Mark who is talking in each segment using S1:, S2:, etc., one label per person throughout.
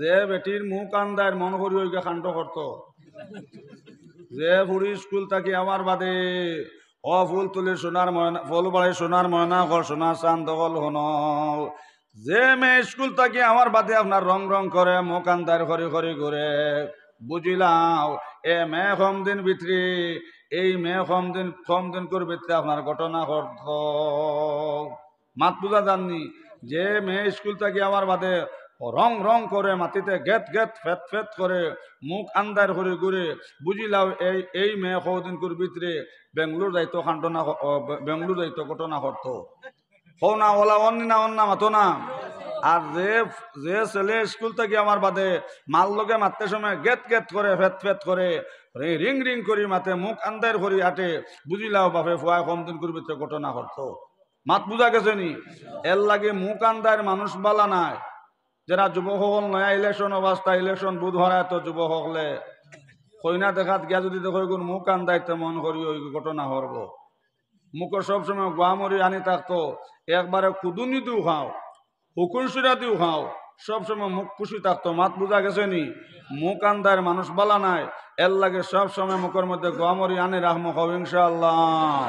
S1: যে বেটির মুখ কান্দার মন করি ওইকে কাণ্ড করত যে ভুড়ি স্কুল থাকি আমার বাদে অ ফুল তুলি সোনার ময়না ফুল বাড়ি সোনার ময়না ঘর সোনার চান দল হন যে মেয়ে স্কুল থাকি আমার বাদে আপনার রং রং করে মুখ আন্দার খরি খরি ঘুরে বুঝিলাও এ মেয়ে কম দিন ভিতরে এই মেয়ে কম দিন কম দিন করে ভিতরে আপনার ঘটনা ঘটত মাত পূজা জাননি যে মেয়ে স্কুল থাকি আমার বাদে রং রং করে মাটিতে গেত গেত ফেত ফেত করে মুখ আন্দার করে ঘুরে বুঝিলাও এই এই মেয়ে কদিনকুর ভিতরে বেঙ্গলোর দায়িত্ব খান্ডনা বেঙ্গলোর দায়িত্ব ঘটনা করত হো না ওলা অন্য না অন্য মাতো না আর যে যে ছেলে স্কুল থেকে আমার বাদে মাল লোকে মারতে সময় গেত গেত করে ফেত ফেত করে রিং রিং করি মাতে মুখ আন্দার করি আটে বুঝিলাও বাপে ফুয়া কম দিন ভিতরে ঘটনা হরত মাত বুঝা গেছে নি এর লাগে মুখ আন্দার মানুষ বালা নাই যারা যুবক হল নয়া ইলেকশন অবস্থা ইলেকশন বুধ হরা তো যুব হকলে কইনা দেখাত গিয়া যদি দেখো মোক মুখ দায়িত্ব মন করি ওই ঘটনা হরব মুখ সবসময় গুয়ামরি আনি থাকতো একবারে কুদুনি দিও খাও হুকুন সুরা দিও খাও সবসময় মুখ খুশি থাকতো মাত বুঝা গেছে নি মুখ আন্দার মানুষ বলা নাই এর লাগে সবসময় মুখের মধ্যে গোয়ামরি আনে রাহম হব ইনশাল্লাহ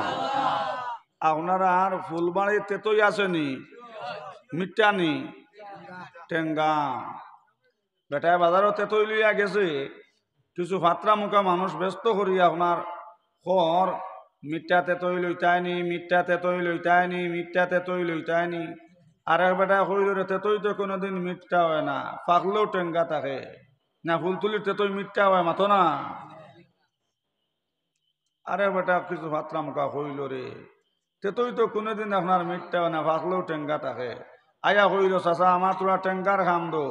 S1: আপনারা আর ফুলবাড়ি তেতই আসেনি মিটানি টেঙ্গা বেটায় বাজার তৈ লইয়া গেছে কিছু ফাত্রা মুখা মানুষ ব্যস্ত করি আপনার খর মিথ্যাতে তৈ লইতায় নি মিথ্যাতে তৈ লইতায় নি মিথ্যাতে তৈ লইতায় নি আর এক বেটা শরীরের তেতই তো কোনোদিন মিথ্যা হয় না পাকলেও টেঙ্গা থাকে না ফুলতুলির তেতই মিথ্যা হয় মাতো না আরে বেটা কিছু ভাত্রা মুখা হইল রে তেতই তো কোনোদিন আপনার মিথ্যা হয় না পাকলেও টেঙ্গা থাকে আয়া হইল চাচা আমার তোরা ট্যাঙ্কার খাম দো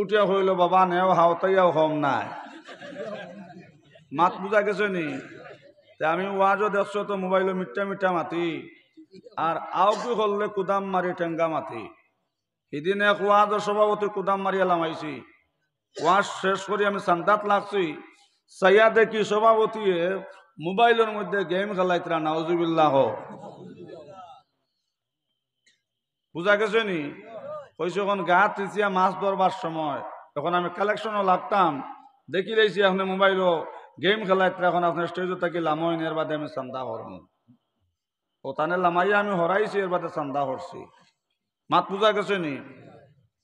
S1: উঠিয়া হইল বাবা নেও হাওতাইয়াও হম নাই মাত বুঝা গেছে নি আমি ওয়াজও দেখছো তো মোবাইলও মিঠা মিঠা মাতি আর আও কি হললে কুদাম মারি টেঙ্গা মাতি সেদিন এক ওয়াজ সভাপতি কুদাম মারিয়া লামাইছি ওয়াজ শেষ করে আমি সান্তাত লাগছি সাইয়া দেখি সভাপতি মোবাইলের মধ্যে গেম খেলাইতরা নাওজুবিল্লাহ বুঝা গেছে নি কইস যখন গা ইচিয়া মাছ ধরবার সময় তখন আমি কালেকশনও লাগতাম দেখি লাইছি আপনি মোবাইলও গেম খেলায় এখন আপনার স্টেজও থাকি লামই এর বাদে আমি চান্দা হরম ও তানে লামাইয়া আমি হরাইছি এর বাদে চান্দা হরছি মাত পূজা গেছে নি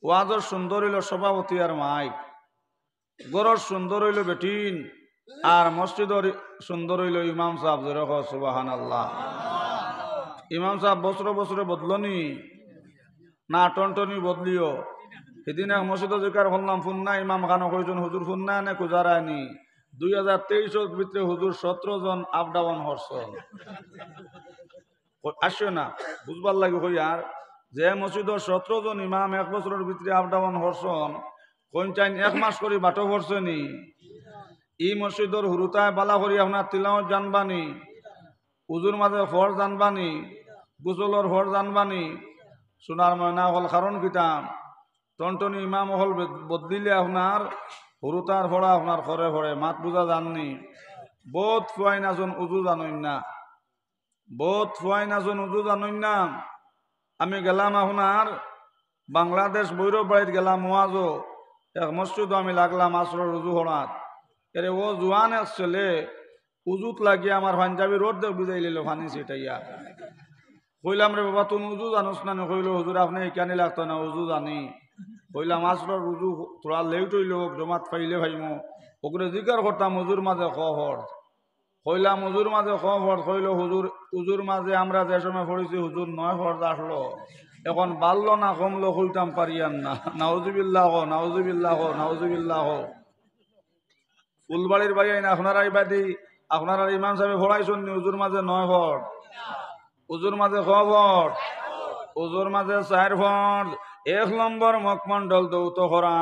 S1: ওয়াজর সুন্দর হইল সভাপতি আর মাইক গরর সুন্দর হইল বেটিন আর মসজিদর সুন্দর হইল ইমাম সাহেব সুবাহান আল্লাহ ইমাম সাহেব বছর বছরে বদলনি না টনটনি বদলিও সেদিন এক মসজিদ অধিকার হলাম ফুন্না ইমাম খান কইজন হুজুর ফুন্না নে কুজারানি দুই হাজার তেইশের ভিতরে হুজুর সতেরো জন আপ ডাউন হর্ষ আসিও না বুঝবার লাগে হই আর যে মসজিদ সতেরো জন ইমাম এক বছরের ভিতরে আপ ডাউন হর্ষণ কোন চাইন এক মাস করে বাটো ভরসেনি ই মসজিদর হুরুতায় বালা করি আপনার তিলাও জানবানি উজুর মাঝে হর জানবানি গুজলর হর জানবানি সোনার ময়না হল খারণ কিতাম টনটনি ইমাম হল বদলিলে আপনার হরুতার ভরা আপনার ঘরে ঘরে মাত বুঝা জাননি বোধ ফুয়াই নাজন উজু জানইন না বোধ ফুয়াই নাজন উজু জানইন না আমি গেলাম আপনার বাংলাদেশ বৈরব গেলাম ওয়াজও এক মসজিদ আমি লাগলাম আসর উজু হরাত এরে ও জুয়ান এক ছেলে উজুত লাগিয়ে আমার পাঞ্জাবি রোদ দেখ বুঝাই লিল ফানি সেটাইয়া কইলাম রে বাবা তুমি উজু জানোস না কইলো হুজুর আপনি কেন লাগতো না উজু জানি কইলাম আসলর উজু তোরা লেট হইল জমাত পাইলে মো ওগুলো জিকার করতাম হুজুর মাঝে খহর কইলাম হুজুর মাঝে খহর কইল হুজুর উজুর মাঝে আমরা যে সময় পড়েছি হুজুর নয় হর আসলো এখন বাড়লো না কমলো খুলতাম পারিয়ান না নাউজুবিল্লাহ নাউজুবিল্লাহ নাউজুবিল্লাহ ফুলবাড়ির বাড়ি আপনারাই বাদি আপনারা ইমাম সাহেব ভরাইছেন হুজুর মাঝে নয় হর উজুর মাঝে খবর উজুর মাঝে চার ফর্জ এক নম্বর মকমণ্ডল দৌত হরা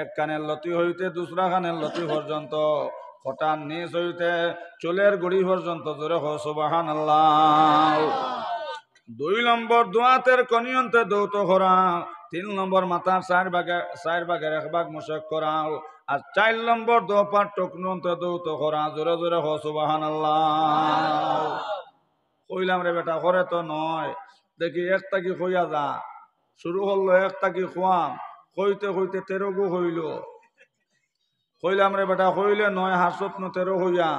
S1: এক কানের লতি হইতে দুসরা কানের লতি পর্যন্ত হঠাৎ নিচ হইতে চোলের গুড়ি পর্যন্ত জোরে হসবাহান দুই নম্বর দোয়াতের কনিয়ন্তে দৌত হরা তিন নম্বর মাথার চার বাগে চার বাগের এক বাগ মোশেক করাও আর চার নম্বর দোপার টকনন্তে দৌত করা জোরে জোরে হসবাহান আল্লাহ কইলাম রে বেটা করে তো নয় দেখি একটা কি কইয়া যা শুরু হলো একটা কি খোয়াম কইতে কইতে তেরো গো হইল কইলাম রে বেটা কইলে নয় হার স্বপ্ন তেরো হইয়া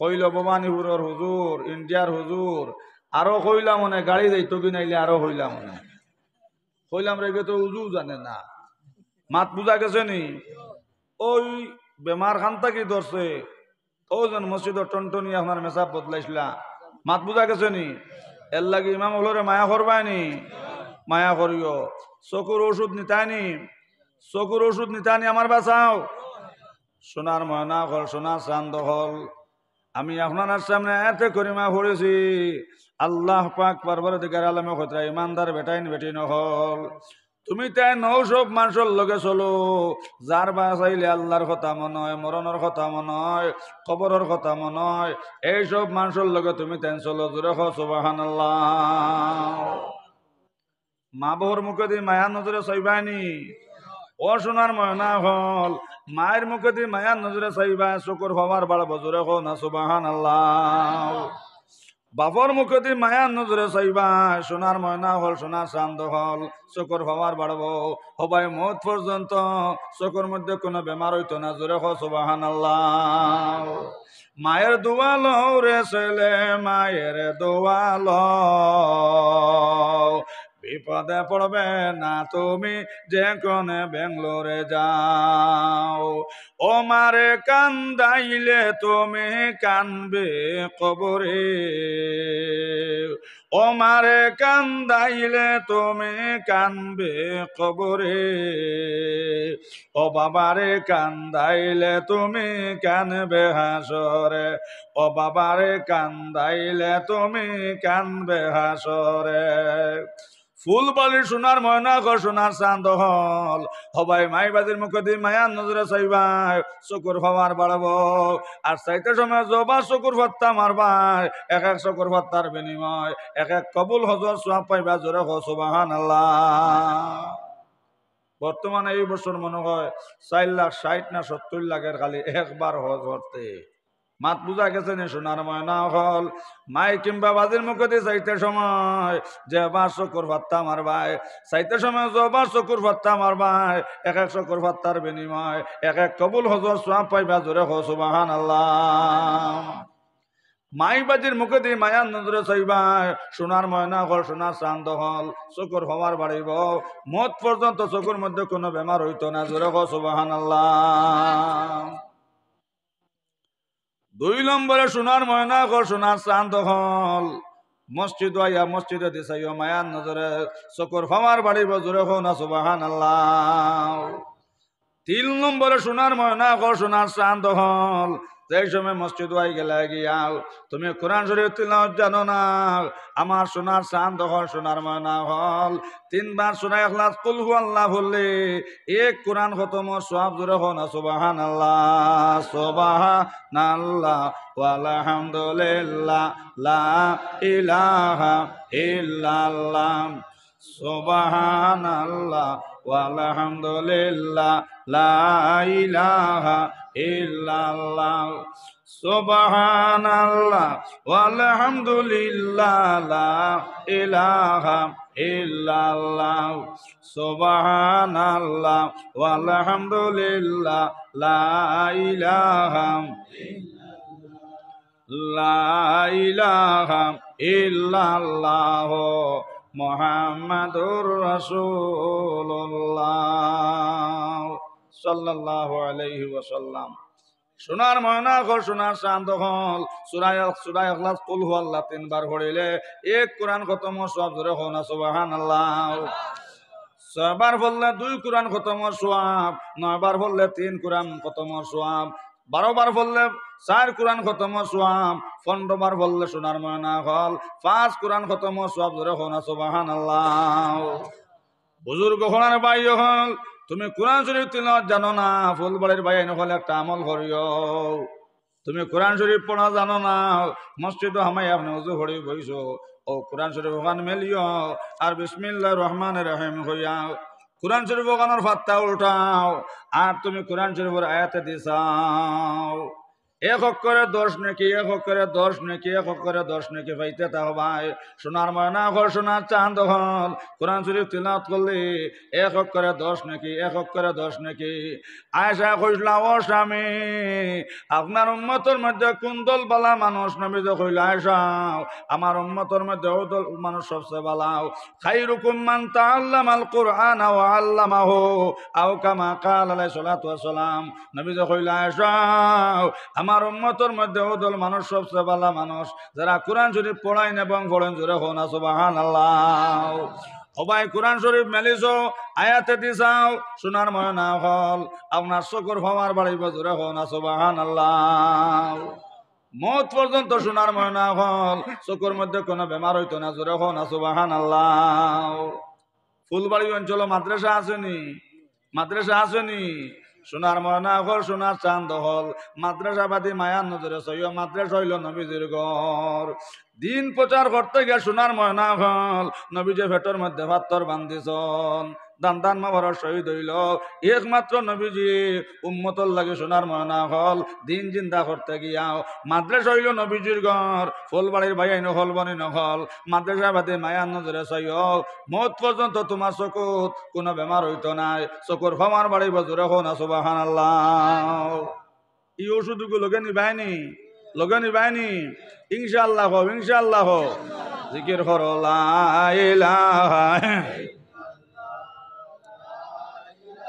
S1: কইল ভবানীপুরের হুজুর ইন্ডিয়ার হুজুর আরো কইলাম মনে গাড়ি যাইত কি নাইলে আরো কইলাম মনে কইলাম রে তো উজু জানে না মাত বুঝা গেছে নি ওই বেমার খান কি ধরছে যেন মসজিদ টনটনি আপনার মেসাব বদলাইছিলাম মাত বুঝা গেছে নি এর লাগে ইমাম হলরে মায়া করবায়নি মায়া করিও চকুর ওষুধ নিতানি চকুর ওষুধ নিতানি আমার বাঁচাও সোনার ময়না হল সোনার চান্দ হল আমি আপনার সামনে এত করিমা পড়েছি আল্লাহ পাক পারবার দিকার আলমে খতরা ইমানদার বেটাইন বেটিন হল তুমি তাই নৌ সব মানুষের লগে চলো যার বা চাইলে আল্লাহর কথা মনে হয় মরণের কথা মনে হয় কবরের কথা মনে হয় এইসব মানুষের লগে তুমি তেন চলো জোরে সবাহান মা বহুর মুখে দি মায়া নজরে চাইবানি ও সোনার ময়না হল মায়ের মুখে দি মায়া নজরে চাইবা চকুর হওয়ার বাড় জোরে হো না সুবাহান আল্লাহ বাপর মুখতি মায়ার নজরে সইবা সোনার ময়না হল সোনার শান্ত হল চকর হওয়ার বাড়ব হবাই মত পর্যন্ত চকর মধ্যে কোনো বেমার হইত না জোরে হসবাহান মায়ের দোয়াল রে সইলে মায়ের দোয়াল বিপদে পড়বে না তুমি যে কোনে বেঙ্গলোরে যাও ও মারে কান্দাইলে তুমি কানবে কবরে ও মারে কান্দাইলে তুমি কানবে কবরে ও বাবারে কান্দাইলে তুমি কানবে হাসরে ও বাবারে কান্দাইলে তুমি কানবে হাসরে ফুল বলে সোনার ময়না ঘর সোনার চাঁদ হল হবাই মাই বাজির মুখ দি মায়া নজরে চাইবাই চকুর হওয়ার বাড়াব আর চাইতে সময় জবা চকুর ভত্তা মারবাই এক এক চকুর ভত্তার বিনিময় এক এক কবুল হজর সোয়া পাইবা জোরে হসবাহান বর্তমানে এই বছর মনে হয় চার লাখ ষাট না সত্তর লাখের খালি একবার হজ করতে মাত বুঝা গেছে নে সোনার ময়না হল মাই কিংবা বাজির মুখে চাইতে সময় যে বার শকুর ভাত্তা আমার ভাই চাইতে সময় যে বার শকুর ভাত্তা আমার ভাই এক এক শকুর ভাত্তার বিনিময় এক এক কবুল হজর সোয়াব পাইবা জোরে হসুবাহান আল্লাহ মাই বাজির মুখে দিয়ে মায়ার নজরে সইবাই সোনার ময়না হল সোনার চান্দ হল চকুর হওয়ার বাড়িব মত পর্যন্ত চকুর মধ্যে কোনো বেমার হইতো না জোরে হসুবাহান আল্লাহ দুই নম্বরে সোনার ময়না ঘর সোনার শান্ত হল মসজিদ আইয়া মসজিদ দিছাইও মায়ান নজরে চকর ফামার বাড়ির বজরে হোনা সুবাহান আল্লাহ তিন নম্বরে সোনার ময়না ঘর সোনার চাঁদ হল যে সময় মসজিদ ওয়াই গেলে গিয়াও তুমি কোরআন শরীফ তিলাওয়াত জানো না আমার সোনার শান্ত হল সোনার ময়না হল তিনবার সোনা এখলাস কুল হু আল্লাহ বললে এক কোরআন খতম সব জোরে হন সুবাহান আল্লাহ সুবাহান আল্লাহ আলহামদুলিল্লাহ লা ইলাহা ইল্লাল্লাহ সুবাহান আল্লাহ আলহামদুলিল্লাহ লা ইলাহা ইল্লাল্লাহ সুবহানাল্লাহ ওয়ালহামদুলিল্লাহ লা ইলাহা ইল্লাল্লাহ সুবহানাল্লাহ ওয়ালহামদুলিল্লাহ লা ইলাহা লা ইলাহা ইল্লাল্লাহ মোহাম্মদুর রাসূলুল্লাহ সাল্লাহ আলহি ওয়াসাল্লাম সোনার ময়না ঘর সোনার শান্ত হল সুরায় সুরায় অখলাস কুল আল্লাহ তিনবার ঘড়িলে এক কোরআন খতম সব ধরে হনা সুবাহান আল্লাহ ছয়বার বললে দুই কোরআন খতম সোয়াব নয়বার বললে তিন কোরআন খতম সোয়াব বারো বার বললে চার কোরআন খতম সোয়াব পনেরো বার বললে সোনার ময়না হল পাঁচ কোরআন খতম সোয়াব ধরে হনা সুবাহান আল্লাহ বুজুর্গ হনার বাইয় হল তুমি কোরআন শরীফ তিল জানো না ফুলবাড়ির ভাই হলে একটা আমল করিও তুমি কোরআন শরীফ পড়া জানো না মসজিদ হামাই আপনি উজু হড়ি বইস ও কোরআন শরীফ ওখান মেলিও আর বিসমিল্লা রহমান রহম হইয়া কোরআন শরীফ ওখানোর ফাত্তা উল্টাও আর তুমি কোরআন শরীফের আয়াতে দিছাও এক অক্ষরে দশ নাকি এক অক্ষরে দশ নাকি এক অক্ষরে দশ নাকি ভাইতে তাহ ভাই সোনার ময়না ঘর সোনার চাঁদ হল কোরআন শরীফ তিলাত করলি এক অক্ষরে দশ নাকি এক অক্ষরে দশ নাকি আয়সা কইলা ও স্বামী আপনার উন্মতর মধ্যে কোন দল বালা মানুষ নামি যে কইল আয়সা আমার উন্মতর মধ্যে ও দল মানুষ সবচেয়ে বালাও খাই রুকুম মান তা আল্লাহ আল কোরআন আও আল্লাহ আও কামা কাল আলাই সালাম নবী যে কইল আয়সা আমার উন্মতর মধ্যে ও দল মানুষ সবচেয়ে ভালো মানুষ যারা কোরআন শরীফ পড়ায় এবং পড়েন জোরে হন আসো বাহান আল্লাহ সবাই কোরআন শরীফ মেলিছ আয়াতে দি যাও সোনার ময়না হল আপনার চকুর ফমার বাড়িব জোরে হন আসো বাহান আল্লাহ মত পর্যন্ত সোনার ময়না হল চকুর মধ্যে কোনো বেমার হইতো না জোরে হন আসো বাহান আল্লাহ ফুলবাড়ি অঞ্চল মাদ্রাসা আসেনি মাদ্রাসা আসেনি সোনার ময়না ঘর সোনার চান্দ হল মাদ্রাসাবাদী মায়ার নজরে সৈয় মাদ্রাস হইল নবীজির ঘর দিন প্রচার করতে গিয়ে সোনার ময়না হল নবীজে ভেটর মধ্যে ভাত্তর বান্ধিছন দান দান মাভার শহীদ হইল একমাত্র নবীজি উম্মতর লাগে সোনার মনা হল দিন জিন্দা করতে গিয়াও মাদ্রাসা হইল নবীজির ঘর ফুলবাড়ির ভাই আইন হল বনে নহল মাদ্রাসা বাদে মায়া নজরে সই মত পর্যন্ত তোমার চকুত কোনো বেমার হইত নাই চকুর ফমার বাড়ি বজুরে হোনা সুবাহান আল্লাহ এই ওষুধগুলো লগে নিবাহিনী লগে নিবাহিনী ইনশাল্লাহ ইনশাল্লাহ জিকির হরলা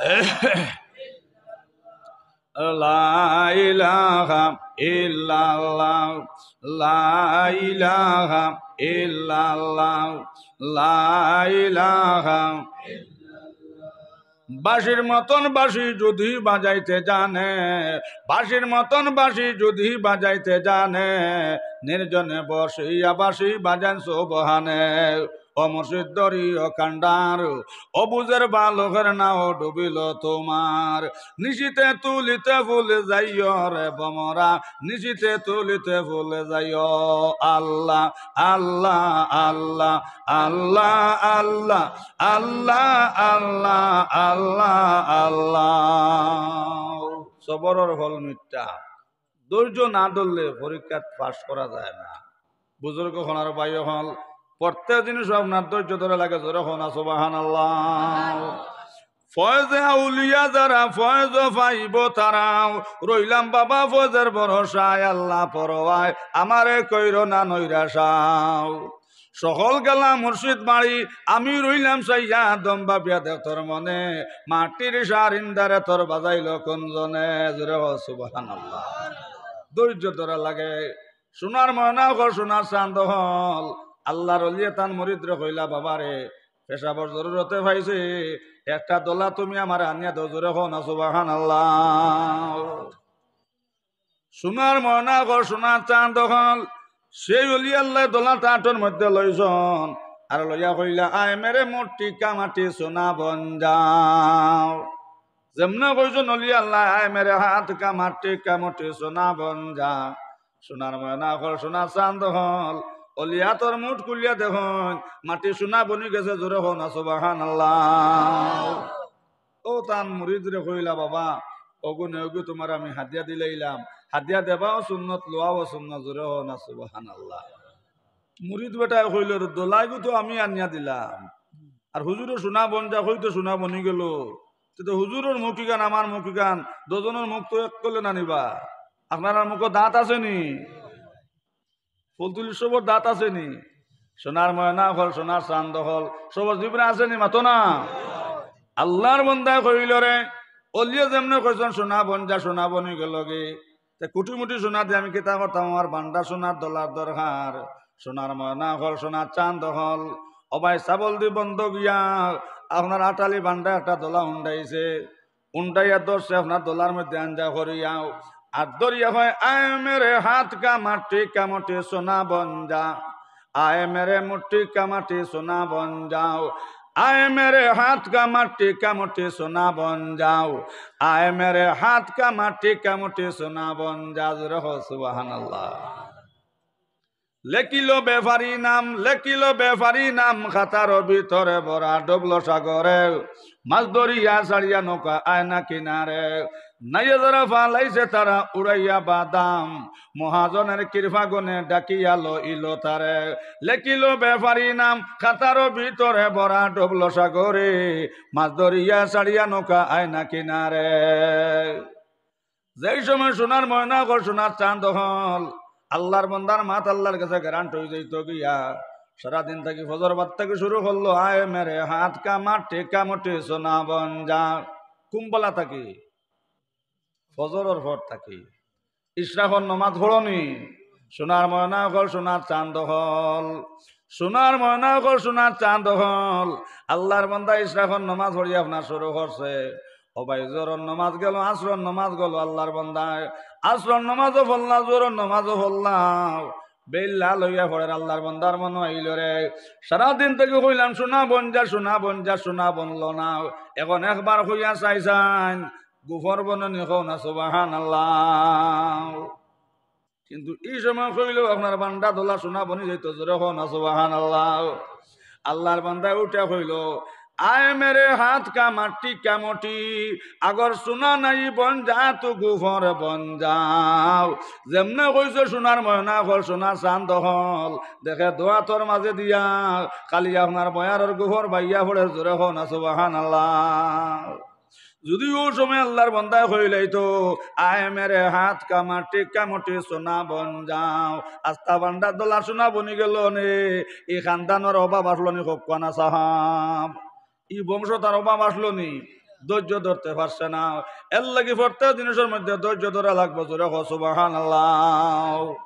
S1: La ilaha illallah La ilaha illallah La ilaha لا বাঁশির মতন বাঁশি যদি বাজাইতে জানে বাঁশির মতন বাঁশি যদি বাজাইতে জানে নির্জনে বসিয়া বাঁশি বাজান সোবহানে ও মুর্শিদরি ও কান্ডার অবুজের বালকের নাও ডুবিল তোমার নিশিতে তুলিতে ভুলে যাইও রে বমরা নিশিতে তুলিতে ভুলে যাইও আল্লাহ আল্লাহ আল্লাহ আল্লাহ আল্লাহ আল্লাহ আল্লাহ আল্লাহ আল্লাহ সবরের হল মিথ্যা ধৈর্য না ধরলে পরীক্ষা পাশ করা যায় না বুজুর্গ হনার বায়ু হল প্রত্যেক জিনিস আপনার ধৈর্য ধরে লাগে জোরে হন ফয়জে বাবা আল্লাহ না আমি রইলাম সাইয়া দম বাপিয়া দে তোর মনে মাটির সারিন্দারে তোর বাজাইল কোনজনে জোরে সুবাহান ধৈর্য ধরা লাগে সোনার ময়না সোনার চান্দ হল আল্লাহর তান মরিদ্র কইলা রে পেশাবর জরুরতে পাইছে একটা দোলা তুমি আমার আনিয়া দজরে হন সুবাহান আল্লাহ সোনার ময়না ঘর সোনার চাঁদ দখল সেই অলি আল্লাহ দোলা টাটর মধ্যে লইছন আর লইয়া কইলা আয় মেরে মোর টিকা মাটি সোনা বন যাও যেমন কইছন অলি আল্লাহ আয় মেরে হাত কামার টিকা মোটি সোনা বন যা সোনার ময়না ঘর সোনার চাঁদ দখল অলিয়া তোর মুঠ কুলিয়া দেখ মাটি সোনা বনি গেছে জোরে হন আসো বাহান ও তান মুড়িদরে কইলা বাবা অগুনে অগু তোমার আমি হাতিয়া দিলাইলাম হাতিয়া দেবাও সুন্নত লোয়াও সুন্ন জোরে হন আসো বাহান আল্লাহ বেটাই বেটায় কইল দোলাই গুতো আমি আনিয়া দিলাম আর হুজুরে সোনা বন যা হইতো সোনা বনি গেল হুজুরের মুখি গান আমার মুখি গান দুজনের মুখ তো এক করলে নানিবা আপনার মুখ দাঁত নি ফুলতুলি সবর দাঁত আসেনি সোনার ময়না হল সোনার চান্দ হল সবর জীবনে আসেনি মাথো না আল্লাহর বন্দায় কইল রে অলিও যেমনে কইছেন সোনা বন যা সোনা বনি গেলগে কুটি মুটি সোনা দিয়ে আমি কেতা করতাম আমার বান্দা সোনার দলার দরকার সোনার ময়না হল সোনার চান্দ হল অবাই চাবল দি বন্ধ গিয়া আপনার আটালি বান্ডা একটা দলা উন্ডাইছে উন্ডাইয়া দর্শে আপনার দোলার মধ্যে আঞ্জা করিয়াও আর দরিয়া হয় আয় মেরে হাত কা মাটি কামটি সোনা বন যা আয় মেরে মুটি কামাটি সোনা বন যাও আয় মেরে হাত কা মাটি কামটি সোনা বন যাও আয় মেরে হাত কা মাটি কামটি সোনা বন যাজ রহ সুবাহান আল্লাহ লেখিলো বেফারি নাম লেকিল বেফারি নাম খাতার ভিতরে ভরা ডবল সাগরে মাছ ধরিয়া সারিয়া নৌকা আয়না কিনারে নাইয়া উড়াইয়া বাদাম ডাকিয়া নাম মাছ সময় সোনার ময়না সোনার চাঁদ হল আল্লাহর বন্দার মাত আল্লাহর কাছে গ্রান্ট হয়ে যাইত গিয়া সারাদিন থেকে ফজর বাদ থেকে শুরু করলো আয় মেরে হাত কামা টেকা মোটে সোনা বন যা কুম্বলা থাকি ফজরের ভর থাকি ইসরাফর নমাজ হলনি সোনার ময়না হল সোনার চাঁদ হল সোনার ময়না হল সোনার চাঁদ হল আল্লাহর বন্দা ইসরাফর নমাজ হরি আপনার শুরু করছে অবাই জোরন নমাজ গেল আশ্রন নমাজ গেল আল্লাহর বন্দায় আশ্রন নমাজও ফল্লা জোরন নমাজও ফল্লাও বেল্লা লইয়া পড়ে আল্লাহর বন্দার মন আইল রে সারাদিন থেকে কইলাম যা সোনা বন যা সোনা বনল না এখন একবার হইয়া চাইছান গুফর বননি হও না সোবাহান আল্লাহ কিন্তু এই সময় কইলো আপনার বান্দা দোলা শোনা বনি যেত জোরে না সোবাহান আল্লাহ আল্লাহর বান্দা উঠে হইল আয় মেরে হাত কা মাটি কামটি আগর সোনা নাই বন যা তু গুফর বন যাও যেমনে কইছো সোনার ময়না হল সোনা শান্ত হল দেখে দোয়া তোর মাঝে দিয়া কালি আপনার বয়ার গুফর বাইয়া ফোড়ে জোরে না সুবাহান আল্লাহ যদিও সময় আল্লাহর বন্দা হইলেই তো আয় মেরে হাত কামাটি কামটি সোনা বন যাও আস্তা বান্ডার দোলা সোনা বনি গেল নে ই খানদানোর অভাব আসলো নি হকানা সাহাব ই বংশ তার অভাব আসলো নি ধৈর্য ধরতে পারছে না এর লাগি প্রত্যেক জিনিসের মধ্যে ধৈর্য ধরা লাগবে জোরে হসুবাহান আল্লাহ